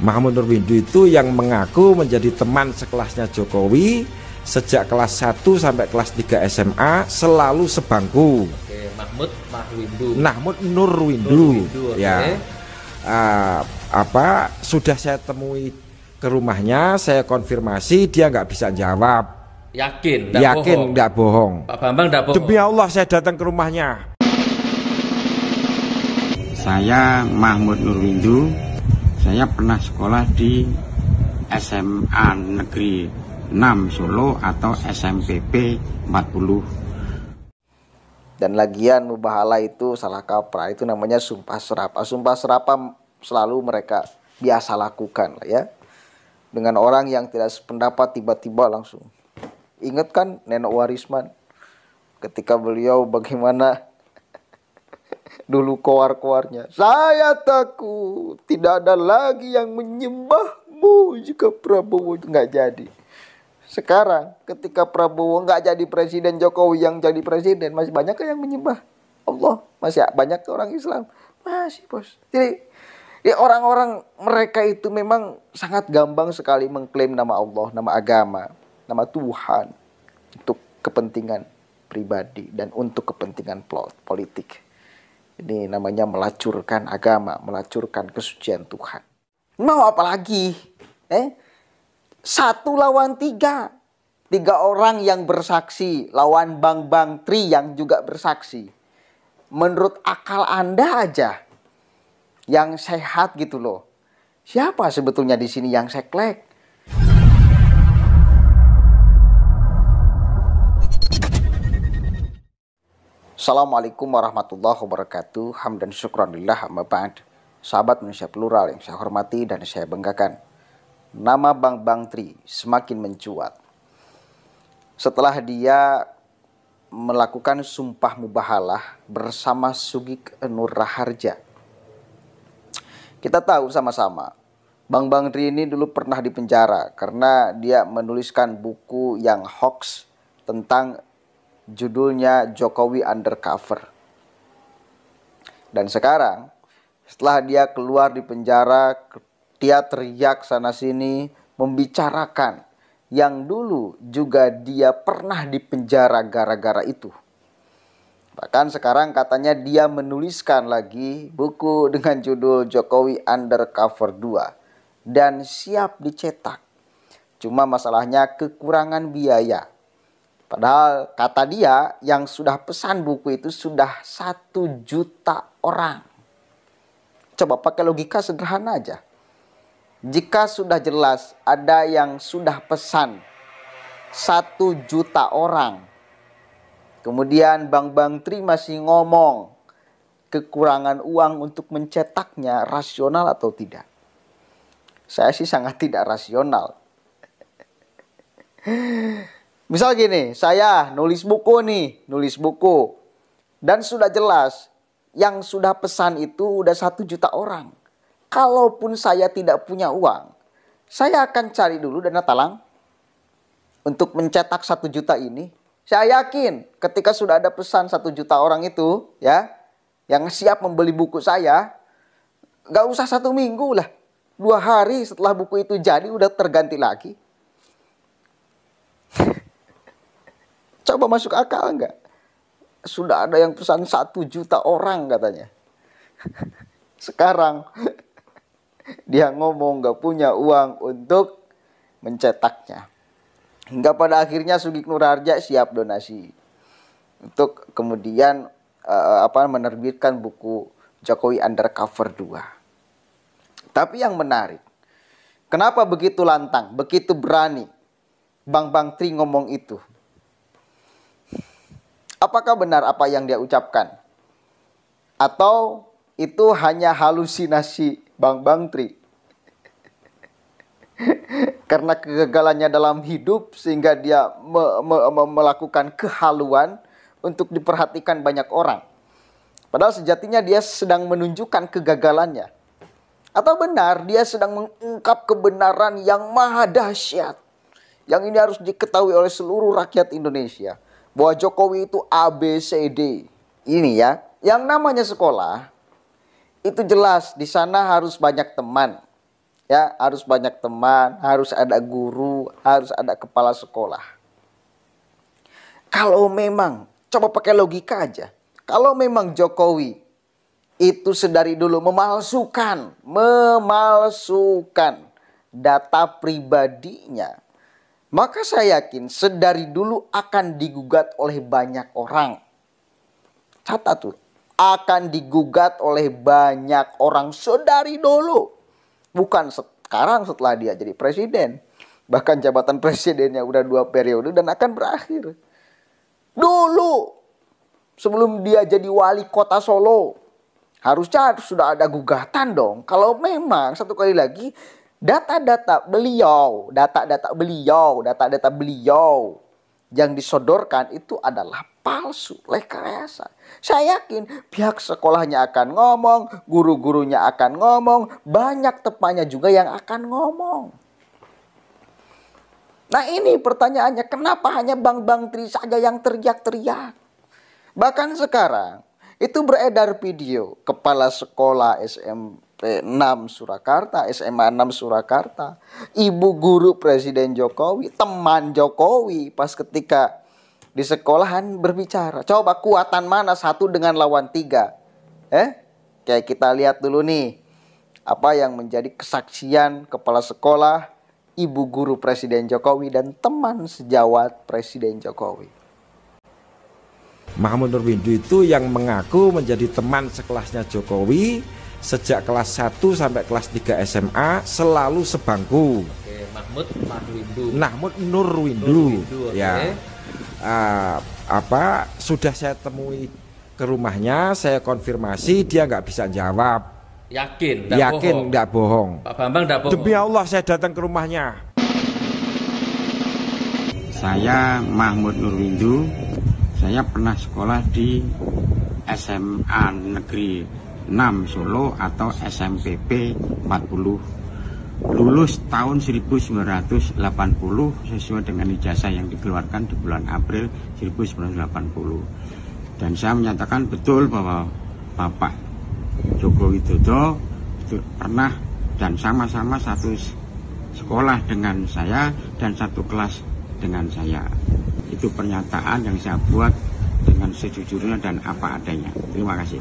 Mahmud Nurwindo itu yang mengaku menjadi teman sekelasnya Jokowi sejak kelas 1 sampai kelas 3 SMA selalu sebangku. Oke, Mahmud Mahwindu. Mahmud Nurwindu. Nurwindu okay. Ya. Uh, apa sudah saya temui ke rumahnya, saya konfirmasi dia nggak bisa jawab. Yakin, gak yakin nggak bohong. Pak Bambang nggak bohong. Demi Allah saya datang ke rumahnya. Saya Mahmud Nurwindu, saya pernah sekolah di SMA Negeri 6 Solo atau SMPP 40. Dan lagian mubahala itu salah kaprah, itu namanya sumpah serapah. Sumpah serapah selalu mereka biasa lakukan lah ya. Dengan orang yang tidak sependapat tiba-tiba langsung. Ingat kan Neno Warisman ketika beliau bagaimana dulu koar-koarnya. Saya takut tidak ada lagi yang menyembahmu jika Prabowo nggak jadi. Sekarang ketika Prabowo nggak jadi presiden Jokowi yang jadi presiden masih banyak yang menyembah Allah masih banyak orang Islam masih bos. Jadi ya orang-orang mereka itu memang sangat gampang sekali mengklaim nama Allah, nama agama, nama Tuhan untuk kepentingan pribadi dan untuk kepentingan plot politik. Ini namanya melacurkan agama, melacurkan kesucian Tuhan. Mau apa lagi? Eh? Satu lawan tiga. Tiga orang yang bersaksi lawan Bang Bang Tri yang juga bersaksi. Menurut akal Anda aja yang sehat gitu loh. Siapa sebetulnya di sini yang seklek? Assalamualaikum warahmatullahi wabarakatuh. Hamdan syukranillah amma ba'd. Sahabat manusia Plural yang saya hormati dan saya banggakan. Nama Bang Bang Tri semakin mencuat. Setelah dia melakukan sumpah mubahalah bersama Sugik Nur Raharja. Kita tahu sama-sama Bang Bang Tri ini dulu pernah dipenjara karena dia menuliskan buku yang hoax tentang judulnya Jokowi Undercover. Dan sekarang setelah dia keluar di penjara, dia teriak sana sini membicarakan yang dulu juga dia pernah di penjara gara-gara itu. Bahkan sekarang katanya dia menuliskan lagi buku dengan judul Jokowi Undercover 2 dan siap dicetak. Cuma masalahnya kekurangan biaya Padahal kata dia yang sudah pesan buku itu sudah satu juta orang. Coba pakai logika sederhana aja. Jika sudah jelas ada yang sudah pesan satu juta orang. Kemudian Bang Tri masih ngomong kekurangan uang untuk mencetaknya rasional atau tidak. Saya sih sangat tidak rasional. Misal gini, saya nulis buku nih, nulis buku. Dan sudah jelas, yang sudah pesan itu udah satu juta orang. Kalaupun saya tidak punya uang, saya akan cari dulu dana talang untuk mencetak satu juta ini. Saya yakin ketika sudah ada pesan satu juta orang itu, ya, yang siap membeli buku saya, gak usah satu minggu lah. Dua hari setelah buku itu jadi udah terganti lagi. Coba masuk akal nggak? Sudah ada yang pesan satu juta orang katanya. Sekarang dia ngomong nggak punya uang untuk mencetaknya. Hingga pada akhirnya Sugik Nurharja siap donasi untuk kemudian uh, apa menerbitkan buku Jokowi Undercover 2. Tapi yang menarik, kenapa begitu lantang, begitu berani Bang Bang Tri ngomong itu? apakah benar apa yang dia ucapkan? Atau itu hanya halusinasi Bang Bang Tri? Karena kegagalannya dalam hidup sehingga dia me me me melakukan kehaluan untuk diperhatikan banyak orang. Padahal sejatinya dia sedang menunjukkan kegagalannya. Atau benar dia sedang mengungkap kebenaran yang maha dahsyat. Yang ini harus diketahui oleh seluruh rakyat Indonesia bahwa Jokowi itu ABCD. Ini ya, yang namanya sekolah itu jelas di sana harus banyak teman. Ya, harus banyak teman, harus ada guru, harus ada kepala sekolah. Kalau memang, coba pakai logika aja. Kalau memang Jokowi itu sedari dulu memalsukan, memalsukan data pribadinya maka saya yakin sedari dulu akan digugat oleh banyak orang. Catat tuh, akan digugat oleh banyak orang sedari dulu. Bukan sekarang setelah dia jadi presiden. Bahkan jabatan presidennya udah dua periode dan akan berakhir. Dulu, sebelum dia jadi wali kota Solo, harusnya sudah ada gugatan dong. Kalau memang satu kali lagi data-data beliau, data-data beliau, data-data beliau yang disodorkan itu adalah palsu, rekayasa. Saya yakin pihak sekolahnya akan ngomong, guru-gurunya akan ngomong, banyak temannya juga yang akan ngomong. Nah ini pertanyaannya, kenapa hanya Bang-Bang Tri saja yang teriak-teriak? Bahkan sekarang, itu beredar video kepala sekolah SM SMP 6 Surakarta, SMA 6 Surakarta, ibu guru Presiden Jokowi, teman Jokowi pas ketika di sekolahan berbicara. Coba kuatan mana satu dengan lawan tiga? Eh, kayak kita lihat dulu nih apa yang menjadi kesaksian kepala sekolah, ibu guru Presiden Jokowi dan teman sejawat Presiden Jokowi. Mahmud Nurwindo itu yang mengaku menjadi teman sekelasnya Jokowi sejak kelas 1 sampai kelas 3 SMA selalu sebangku. Oke, Mahmud Nurwindu. Mahmud Nurwindu. Nurwindu okay. Ya. Uh, apa sudah saya temui ke rumahnya, saya konfirmasi dia nggak bisa jawab. Yakin, gak yakin nggak bohong. bohong. Pak Bambang nggak bohong. Demi Allah saya datang ke rumahnya. Saya Mahmud Nurwindu. Saya pernah sekolah di SMA Negeri 6 Solo atau SMPP 40 lulus tahun 1980 sesuai dengan ijazah yang dikeluarkan di bulan April 1980 dan saya menyatakan betul bahwa Bapak Joko Widodo pernah dan sama-sama satu sekolah dengan saya dan satu kelas dengan saya itu pernyataan yang saya buat dengan sejujurnya dan apa adanya terima kasih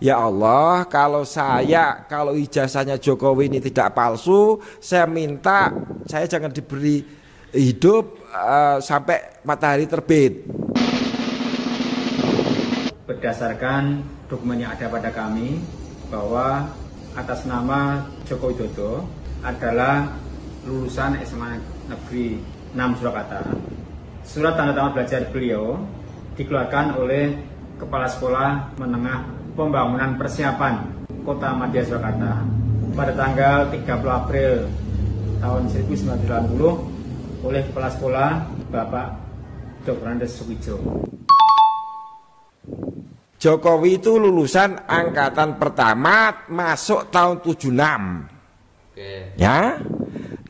Ya Allah, kalau saya, kalau ijazahnya Jokowi ini tidak palsu, saya minta saya jangan diberi hidup uh, sampai matahari terbit. Berdasarkan dokumen yang ada pada kami bahwa atas nama Joko Widodo adalah lulusan SMA Negeri 6 Surakarta. Surat tanda tangan belajar beliau dikeluarkan oleh Kepala Sekolah Menengah pembangunan persiapan Kota Madia Surakarta pada tanggal 30 April tahun 1990 oleh Kepala Sekolah Bapak Dr. Andes Sukijo. Jokowi itu lulusan angkatan pertama masuk tahun 76. Oke. Ya.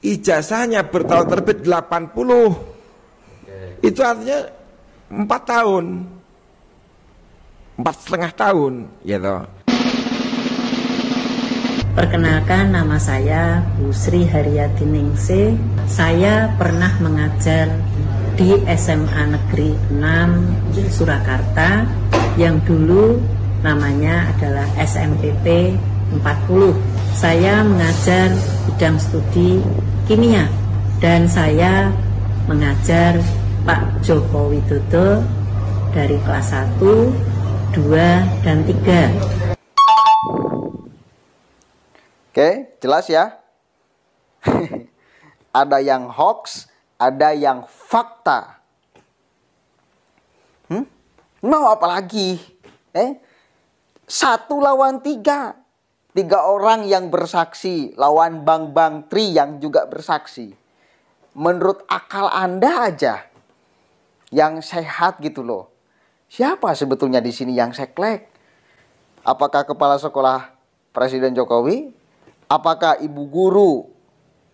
Ijazahnya bertahun terbit 80. Oke. Itu artinya 4 tahun empat setengah tahun ya toh Perkenalkan nama saya Bu Sri Haryati Ningse. Saya pernah mengajar di SMA Negeri 6 Surakarta yang dulu namanya adalah SMPP 40. Saya mengajar bidang studi kimia dan saya mengajar Pak Joko Widodo dari kelas 1 2, dan 3. Oke, jelas ya? ada yang hoax, ada yang fakta. Hmm? Mau apa lagi? Eh? Satu lawan tiga. Tiga orang yang bersaksi lawan Bang Bang Tri yang juga bersaksi. Menurut akal Anda aja yang sehat gitu loh. Siapa sebetulnya di sini yang seklek? Apakah kepala sekolah Presiden Jokowi? Apakah ibu guru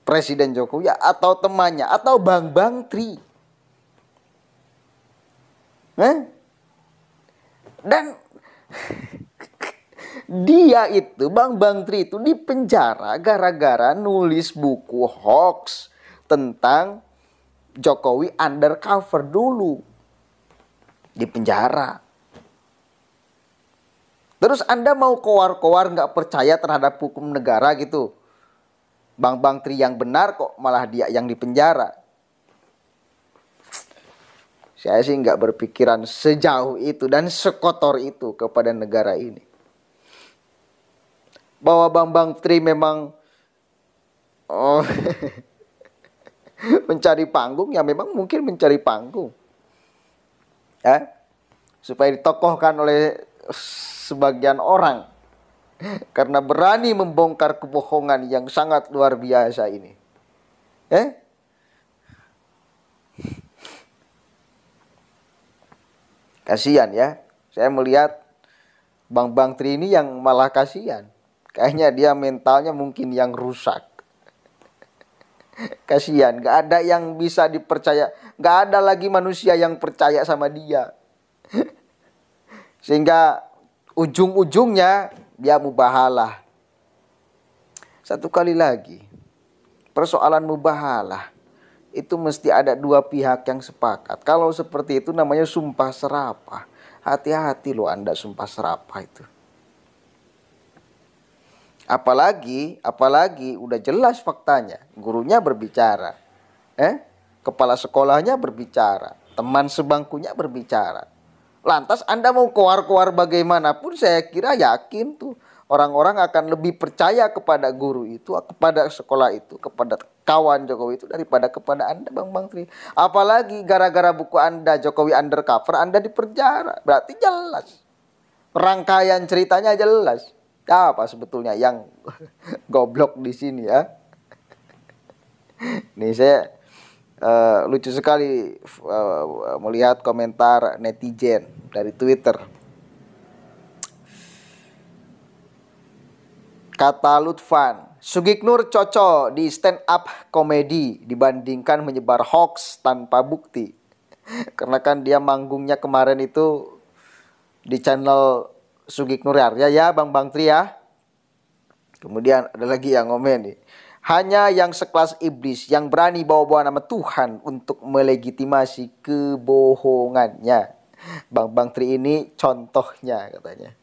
Presiden Jokowi atau temannya atau Bang Bang Tri? Eh? Dan dia itu Bang Bang Tri itu dipenjara gara-gara nulis buku hoax tentang Jokowi undercover dulu di penjara. Terus Anda mau koar-koar nggak percaya terhadap hukum negara gitu. Bang Bang Tri yang benar kok malah dia yang di penjara. Saya sih nggak berpikiran sejauh itu dan sekotor itu kepada negara ini. Bahwa Bang Bang Tri memang oh, mencari panggung ya memang mungkin mencari panggung ya supaya ditokohkan oleh sebagian orang karena berani membongkar kebohongan yang sangat luar biasa ini. Eh? Kasihan ya. Saya melihat Bang Bang Tri ini yang malah kasihan. Kayaknya dia mentalnya mungkin yang rusak. Kasihan, gak ada yang bisa dipercaya. Gak ada lagi manusia yang percaya sama dia. Sehingga ujung-ujungnya dia mubahalah. Satu kali lagi, persoalan mubahalah itu mesti ada dua pihak yang sepakat. Kalau seperti itu namanya sumpah serapah. Hati-hati loh Anda sumpah serapah itu. Apalagi, apalagi udah jelas faktanya, gurunya berbicara, eh, kepala sekolahnya berbicara, teman sebangkunya berbicara. Lantas Anda mau keluar-keluar bagaimanapun, saya kira yakin tuh orang-orang akan lebih percaya kepada guru itu, kepada sekolah itu, kepada kawan Jokowi itu daripada kepada Anda Bang Bang Tri. Apalagi gara-gara buku Anda Jokowi undercover, Anda diperjara. Berarti jelas. Rangkaian ceritanya jelas apa sebetulnya yang goblok di sini ya? ini saya uh, lucu sekali uh, melihat komentar netizen dari Twitter. Kata Lutfan, Nur cocok di stand up komedi dibandingkan menyebar hoax tanpa bukti. Karena kan dia manggungnya kemarin itu di channel Sugik ya ya Bang Bang Tri ya. Kemudian ada lagi yang komen nih. Hanya yang sekelas iblis yang berani bawa-bawa nama Tuhan untuk melegitimasi kebohongannya. Bang Bang Tri ini contohnya katanya.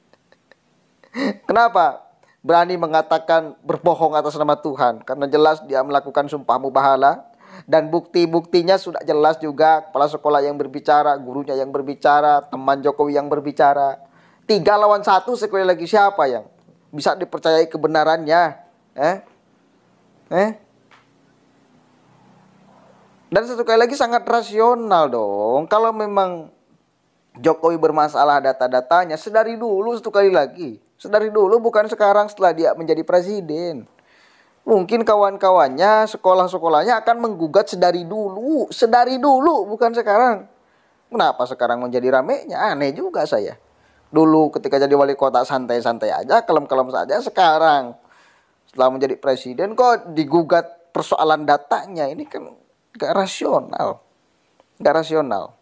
Kenapa? Berani mengatakan berbohong atas nama Tuhan karena jelas dia melakukan sumpah mubahala dan bukti-buktinya sudah jelas juga kepala sekolah yang berbicara, gurunya yang berbicara, teman Jokowi yang berbicara tiga lawan satu sekali lagi siapa yang bisa dipercayai kebenarannya eh eh dan satu kali lagi sangat rasional dong kalau memang Jokowi bermasalah data-datanya sedari dulu satu kali lagi sedari dulu bukan sekarang setelah dia menjadi presiden mungkin kawan-kawannya sekolah-sekolahnya akan menggugat sedari dulu sedari dulu bukan sekarang kenapa sekarang menjadi ramenya aneh juga saya dulu ketika jadi wali kota santai-santai aja, kelam-kelam saja. Sekarang setelah menjadi presiden kok digugat persoalan datanya ini kan gak rasional, gak rasional.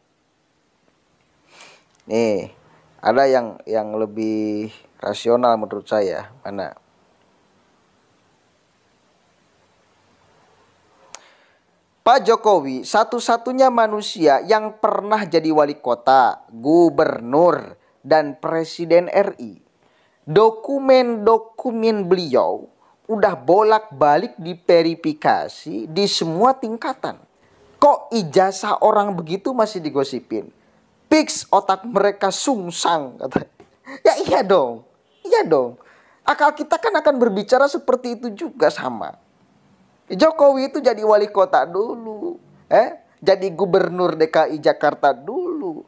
Nih ada yang yang lebih rasional menurut saya mana? Pak Jokowi satu-satunya manusia yang pernah jadi wali kota, gubernur, dan Presiden RI, dokumen-dokumen beliau udah bolak-balik diperifikasi di semua tingkatan. Kok ijazah orang begitu masih digosipin? Fix otak mereka sungsang kata. Ya iya dong. Iya dong. Akal kita kan akan berbicara seperti itu juga sama. Jokowi itu jadi wali kota dulu, eh? Jadi gubernur DKI Jakarta dulu.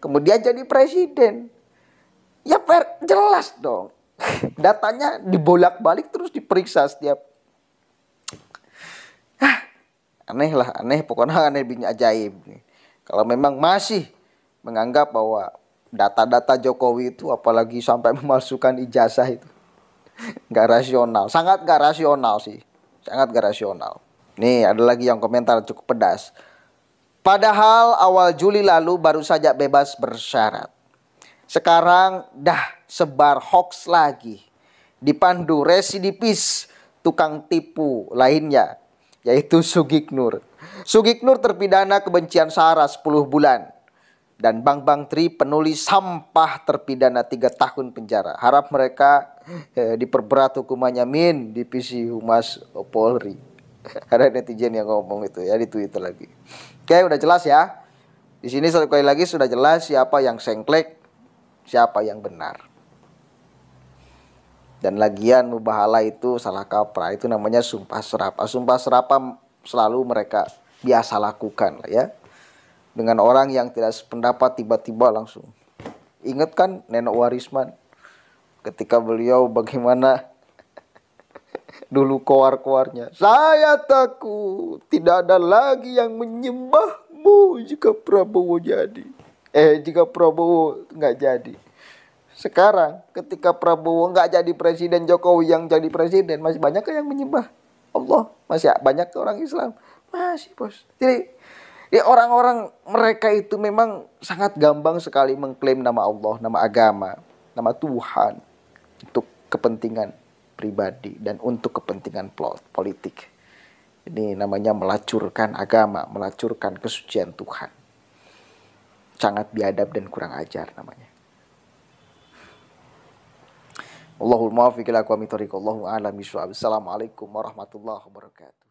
Kemudian jadi presiden. Ya per, jelas dong. Datanya dibolak-balik terus diperiksa setiap. Hah, aneh lah, aneh. Pokoknya aneh bin ajaib. Kalau memang masih menganggap bahwa data-data Jokowi itu apalagi sampai memalsukan ijazah itu nggak rasional sangat nggak rasional sih sangat nggak rasional nih ada lagi yang komentar cukup pedas padahal awal Juli lalu baru saja bebas bersyarat sekarang dah sebar hoax lagi. Dipandu residivis tukang tipu lainnya yaitu Sugik Nur. Sugik Nur terpidana kebencian Sarah 10 bulan dan Bang Bang Tri penulis sampah terpidana 3 tahun penjara. Harap mereka eh, diperberat hukumannya min di PC Humas Polri. Ada netizen yang ngomong itu ya di Twitter lagi. Oke, udah jelas ya. Di sini satu kali lagi sudah jelas siapa yang sengklek, siapa yang benar. Dan lagian mubahala itu salah kaprah, itu namanya sumpah serapah. Sumpah serapah selalu mereka biasa lakukan lah ya. Dengan orang yang tidak sependapat tiba-tiba langsung. Ingat kan Neno Warisman ketika beliau bagaimana dulu koar-koarnya. Saya takut tidak ada lagi yang menyembahmu jika Prabowo jadi eh jika Prabowo nggak jadi sekarang ketika Prabowo nggak jadi presiden Jokowi yang jadi presiden masih banyak yang menyembah Allah masih banyak orang Islam masih bos jadi ya orang-orang mereka itu memang sangat gampang sekali mengklaim nama Allah nama agama nama Tuhan untuk kepentingan pribadi dan untuk kepentingan politik ini namanya melacurkan agama melacurkan kesucian Tuhan sangat biadab dan kurang ajar namanya. Allahumma muwaffiq ila aqwamit thoriq. Allahu Assalamualaikum warahmatullahi wabarakatuh.